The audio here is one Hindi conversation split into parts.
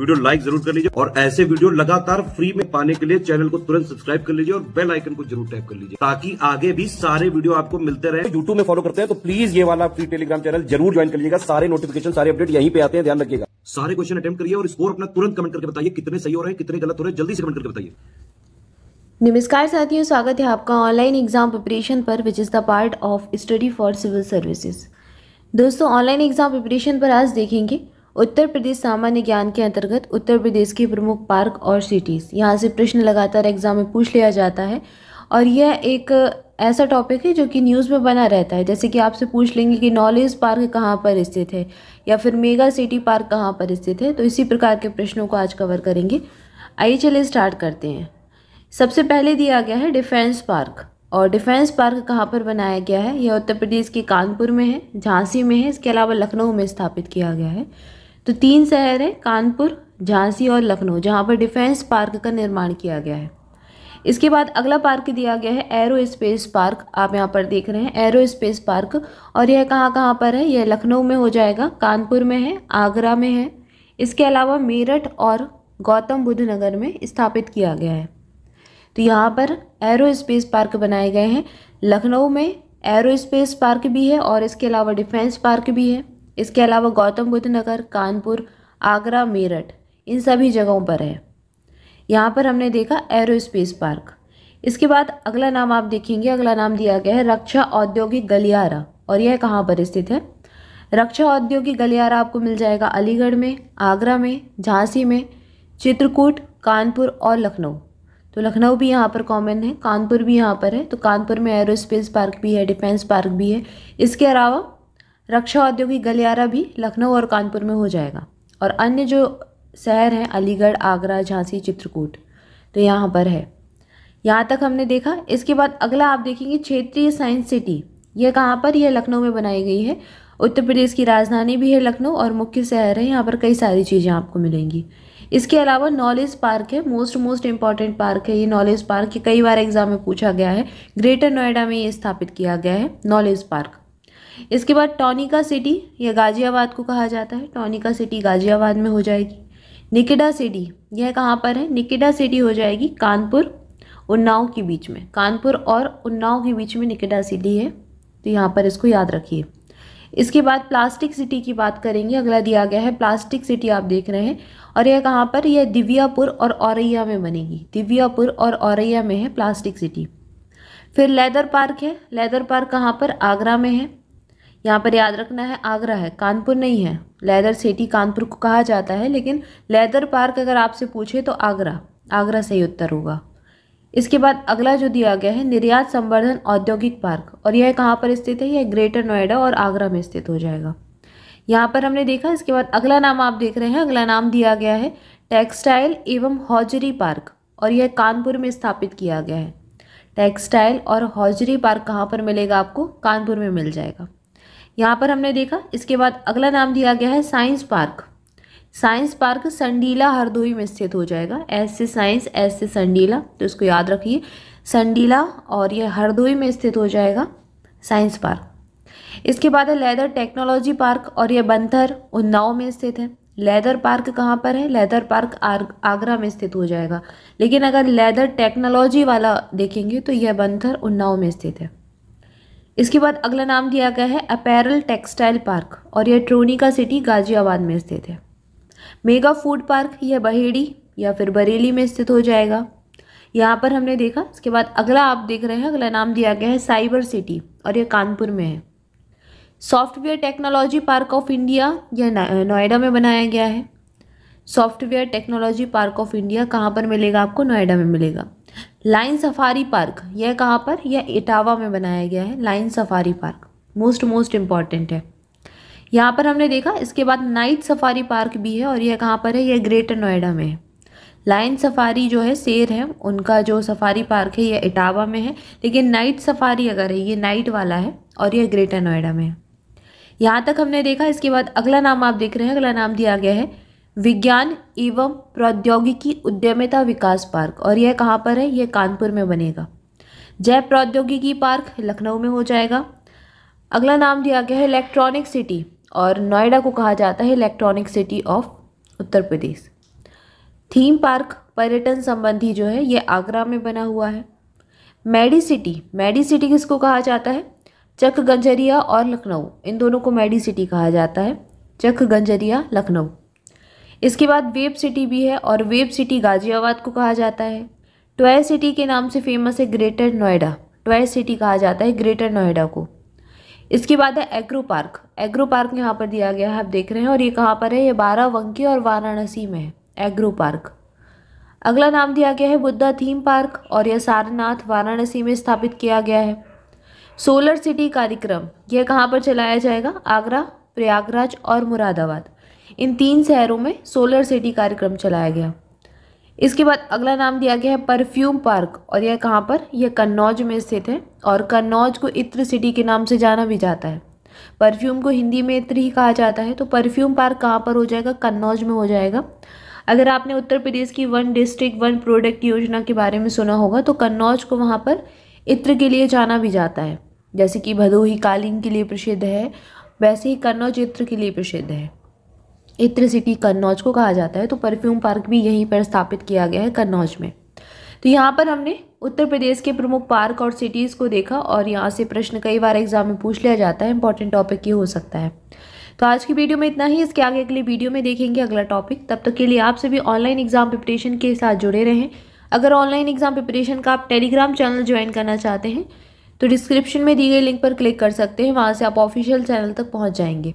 वीडियो लाइक जरूर कर लीजिए और ऐसे वीडियो लगातार फ्री में पाने के लिए चैनल को तुरंत सब्सक्राइब कर लीजिए और बेल आइकन को जरूर टैप कर लीजिए ताकि आगे भी सारे वीडियो आपको मिलते रहे यूट्यूब में फॉलो करते हैं तो प्लीज ये वाला फ्री टेलीग्राम चैनल जरूर ज्वाइन कर लीजिएगा सारे नोटिफिकेशन सारे अपडेट यहीं पे आते हैं ध्यान रखिएगा सारे क्वेश्चन अटेम्प्ट करिए और स्कोर अपना तुरंत कमेंट करके बताइए कितने सही हो रहे हैं कितने गलत हो रहे हैं जल्दी से कमेंट करके बताइए नमस्कार साथियों स्वागत है आपका ऑनलाइन एग्जाम प्रिपरेशन पर which is the part of study for civil services दोस्तों ऑनलाइन एग्जाम प्रिपरेशन पर आज देखेंगे उत्तर प्रदेश सामान्य ज्ञान के अंतर्गत उत्तर प्रदेश के प्रमुख पार्क और सिटीज़ यहाँ से प्रश्न लगातार एग्जाम में पूछ लिया जाता है और यह एक ऐसा टॉपिक है जो कि न्यूज़ में बना रहता है जैसे कि आपसे पूछ लेंगे कि नॉलेज पार्क कहाँ पर स्थित है या फिर मेगा सिटी पार्क कहाँ पर स्थित है तो इसी प्रकार के प्रश्नों को आज कवर करेंगे आइए चलिए स्टार्ट करते हैं सबसे पहले दिया गया है डिफेंस पार्क और डिफेंस पार्क कहाँ पर बनाया गया है यह उत्तर प्रदेश के कानपुर में है झांसी में है इसके अलावा लखनऊ में स्थापित किया गया है तो तीन शहर हैं कानपुर झांसी और लखनऊ जहाँ पर डिफेंस पार्क का निर्माण किया गया है इसके बाद अगला पार्क दिया गया है एरो स्पेस पार्क आप यहाँ पर देख रहे हैं एरो स्पेस पार्क और यह कहाँ कहाँ पर है यह लखनऊ में हो जाएगा कानपुर में है आगरा में है इसके अलावा मेरठ और गौतम बुद्ध नगर में स्थापित किया गया है तो यहाँ पर एरो स्पेस पार्क बनाए गए हैं लखनऊ में एरो स्पेस पार्क भी है और इसके अलावा डिफेंस पार्क भी है इसके अलावा गौतम बुद्ध नगर कानपुर आगरा मेरठ इन सभी जगहों पर है यहाँ पर हमने देखा एरो स्पेस पार्क इसके बाद अगला नाम आप देखेंगे अगला नाम दिया गया है रक्षा औद्योगिक गलियारा और यह कहाँ पर स्थित है रक्षा औद्योगिक गलियारा आपको मिल जाएगा अलीगढ़ में आगरा में झांसी में चित्रकूट कानपुर और लखनऊ तो लखनऊ भी यहाँ पर कॉमन है कानपुर भी यहाँ पर है तो कानपुर में एरोस्पेस पार्क भी है डिफेंस पार्क भी है इसके अलावा रक्षा औद्योगिक गलियारा भी लखनऊ और कानपुर में हो जाएगा और अन्य जो शहर हैं अलीगढ़ आगरा झांसी चित्रकूट तो यहाँ पर है यहाँ तक हमने देखा इसके बाद अगला आप देखेंगे क्षेत्रीय साइंस सिटी यह कहाँ पर यह लखनऊ में बनाई गई है उत्तर प्रदेश की राजधानी भी है लखनऊ और मुख्य शहर है यहाँ पर कई सारी चीज़ें आपको मिलेंगी इसके अलावा नॉलेज पार्क है मोस्ट मोस्ट इम्पॉर्टेंट पार्क है ये नॉलेज पार्क कई बार एग्जाम में पूछा गया है ग्रेटर नोएडा में ये स्थापित किया गया है नॉलेज पार्क इसके बाद टॉनिका सिटी यह गाज़ियाबाद को कहा जाता है टोनिका सिटी गाज़ियाबाद में हो जाएगी निकिडा सिटी यह कहाँ पर है निकिडा सिटी हो जाएगी कानपुर उन्नाव के बीच में कानपुर और उन्नाव के बीच में निकिडा सिटी है तो यहाँ पर इसको याद रखिए इसके बाद प्लास्टिक सिटी की बात करेंगे अगला दिया गया है प्लास्टिक सिटी आप देख रहे हैं और यह कहाँ पर यह दिव्यापुर और औरैया में बनेगी दिव्यापुर और औरैया में है प्लास्टिक सिटी फिर लेदर पार्क है लेदर पार्क कहाँ पर आगरा में है यहाँ पर याद रखना है आगरा है कानपुर नहीं है लेदर सिटी कानपुर को कहा जाता है लेकिन लेदर पार्क अगर आपसे पूछे तो आगरा आगरा सही उत्तर होगा इसके बाद अगला जो दिया गया है निर्यात संवर्धन औद्योगिक पार्क और यह कहाँ पर स्थित है यह ग्रेटर नोएडा और आगरा में स्थित हो जाएगा यहाँ पर हमने देखा इसके बाद अगला नाम आप देख रहे हैं अगला नाम दिया गया है टेक्सटाइल एवं हौजरी पार्क और यह कानपुर में स्थापित किया गया है टेक्सटाइल और हौजरी पार्क कहाँ पर मिलेगा आपको कानपुर में मिल जाएगा यहाँ पर हमने देखा इसके बाद अगला नाम दिया गया है science park science park Sandila Hardoi में स्थित हो जाएगा एस से साइंस एस से संडीला तो इसको याद रखिए संडीला और ये हरदोई में स्थित हो जाएगा साइंस पार्क इसके बाद है लेदर टेक्नोलॉजी पार्क और यह बंथर उन्नाव में स्थित है लेदर पार्क कहाँ पर है लेदर पार्क आगरा में स्थित हो जाएगा लेकिन अगर लेदर टेक्नोलॉजी वाला देखेंगे तो यह बंथर उन्नाव में स्थित है इसके बाद अगला नाम दिया गया है अपैरल टेक्सटाइल पार्क और यह ट्रोनिका सिटी गाजियाबाद में स्थित है मेगा फूड पार्क यह बहेड़ी या फिर बरेली में स्थित हो जाएगा यहाँ पर हमने देखा इसके बाद अगला आप देख रहे हैं अगला नाम दिया गया है साइबर सिटी और यह कानपुर में है software technology park of India यह नोएडा में बनाया गया है software technology park of India कहाँ पर मिलेगा आपको नोएडा में मिलेगा लाइन सफारी पार्क यह कहाँ पर यह इटावा में बनाया गया है lion safari park most most important है यहाँ पर हमने देखा इसके बाद नाइट सफारी पार्क भी है और यह कहाँ पर है यह ग्रेटर नोएडा में है लाइन सफारी जो है शेर है उनका जो सफारी पार्क है यह इटावा में है लेकिन नाइट सफारी अगर है ये नाइट वाला है और यह ग्रेटर नोएडा में है यहाँ तक हमने देखा इसके बाद अगला नाम आप देख रहे हैं अगला नाम दिया गया है विज्ञान एवं प्रौद्योगिकी उद्यमिता विकास पार्क और यह कहाँ पर है यह कानपुर में बनेगा जय प्रौद्योगिकी पार्क लखनऊ में हो जाएगा अगला नाम दिया गया है इलेक्ट्रॉनिक सिटी और नोएडा को कहा जाता है electronic city of Uttar Pradesh theme park पर्यटन संबंधी जो है ये आगरा में बना हुआ है मेडी सिटी मेडी सिटी किसको कहा जाता है चक गंजरिया और लखनऊ इन दोनों को मेडी सिटी कहा जाता है चक गंजरिया लखनऊ इसके बाद वेब सिटी भी है और वेब सिटी गाज़ियाबाद को कहा जाता है टॉय सिटी के नाम से फेमस है ग्रेटर नोएडा टॉय सिटी कहा जाता है ग्रेटर नोएडा को इसके बाद है एग्रो पार्क एग्रो पार्क यहाँ पर दिया गया है आप देख रहे हैं और ये कहाँ पर है ये बाराबंकी और वाराणसी में है एग्रो पार्क अगला नाम दिया गया है बुद्धा थीम पार्क और यह सारनाथ वाराणसी में स्थापित किया गया है सोलर सिटी कार्यक्रम यह कहाँ पर चलाया जाएगा आगरा प्रयागराज और मुरादाबाद इन तीन शहरों में सोलर सिटी कार्यक्रम चलाया गया इसके बाद अगला नाम दिया गया है परफ्यूम पार्क और यह कहाँ पर यह कन्नौज में स्थित है और कन्नौज को इत्र सिटी के नाम से जाना भी जाता है परफ्यूम को हिंदी में इत्र ही कहा जाता है तो परफ्यूम पार्क कहाँ पर हो जाएगा कन्नौज में हो जाएगा अगर आपने उत्तर प्रदेश की वन डिस्ट्रिक्ट वन प्रोडक्ट योजना के बारे में सुना होगा तो कन्नौज को वहाँ पर इत्र के लिए जाना भी जाता है जैसे कि भदोही कालीन के लिए प्रसिद्ध है वैसे ही कन्नौज इत्र के लिए प्रसिद्ध है इत्र सिटी कन्नौज को कहा जाता है तो परफ्यूम पार्क भी यहीं पर स्थापित किया गया है कन्नौज में तो यहाँ पर हमने उत्तर प्रदेश के प्रमुख पार्क और सिटीज़ को देखा और यहाँ से प्रश्न कई बार एग्जाम में पूछ लिया जाता है इंपॉर्टेंट टॉपिक ये हो सकता है तो आज की वीडियो में इतना ही इसके आगे अगले वीडियो में देखेंगे अगला टॉपिक तब तक के लिए आप सभी ऑनलाइन एग्जाम प्रिपरेशन के साथ जुड़े रहें अगर ऑनलाइन एग्जाम प्रिपरेशन का आप टेलीग्राम चैनल ज्वाइन करना चाहते हैं तो डिस्क्रिप्शन में दी गई लिंक पर क्लिक कर सकते हैं वहाँ से आप ऑफिशियल चैनल तक पहुँच जाएंगे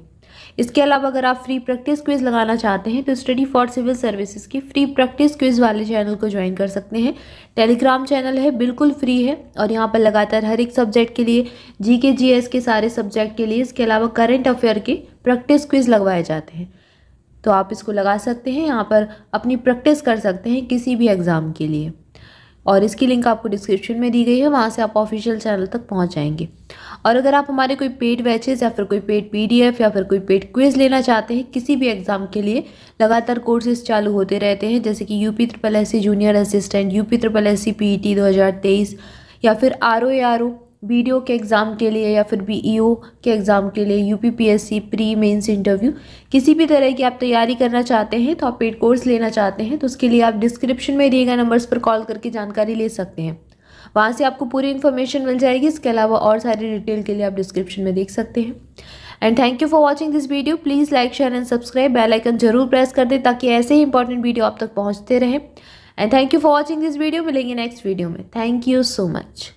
इसके अलावा अगर आप फ्री प्रैक्टिस क्विज लगाना चाहते हैं तो स्टडी फॉर सिविल सर्विसेज की फ्री प्रैक्टिस क्विज वाले चैनल को ज्वाइन कर सकते हैं टेलीग्राम चैनल है बिल्कुल फ्री है और यहाँ पर लगातार हर एक सब्जेक्ट के लिए जी के जी एस के सारे सब्जेक्ट के लिए इसके अलावा करेंट अफेयर के प्रैक्टिस क्विज लगवाए जाते हैं तो आप इसको लगा सकते हैं यहाँ पर अपनी प्रैक्टिस कर सकते हैं किसी भी एग्ज़ाम के लिए और इसकी लिंक आपको डिस्क्रिप्शन में दी गई है वहाँ से आप ऑफिशियल चैनल तक पहुँच जाएंगे और अगर आप हमारे कोई पेड बैचेज या फिर कोई पेड पीडीएफ या फिर कोई पेड क्विज़ लेना चाहते हैं किसी भी एग्ज़ाम के लिए लगातार कोर्सेज चालू होते रहते हैं जैसे कि UP triple S junior assistant UP triple S C P E T दो हज़ार तेईस या फिर R O R O B के एग्ज़ाम के लिए या फिर बी e के एग्ज़ाम के लिए U P pre mains interview किसी भी तरह की आप तैयारी करना चाहते हैं तो आप पेड कोर्स लेना चाहते हैं तो उसके लिए आप डिस्क्रिप्शन में दिए गए नंबर्स पर कॉल करके जानकारी ले सकते हैं वहाँ से आपको पूरी इन्फॉर्मेशन मिल जाएगी इसके अलावा और सारी डिटेल के लिए आप डिस्क्रिप्शन में देख सकते हैं and thank you for watching this video please like share and subscribe bell icon जरूर प्रेस कर दें ताकि ऐसे ही इंपॉर्टेंट वीडियो आप तक पहुँचते रहें and thank you for watching this video मिलेंगे नेक्स्ट वीडियो में थैंक यू सो मच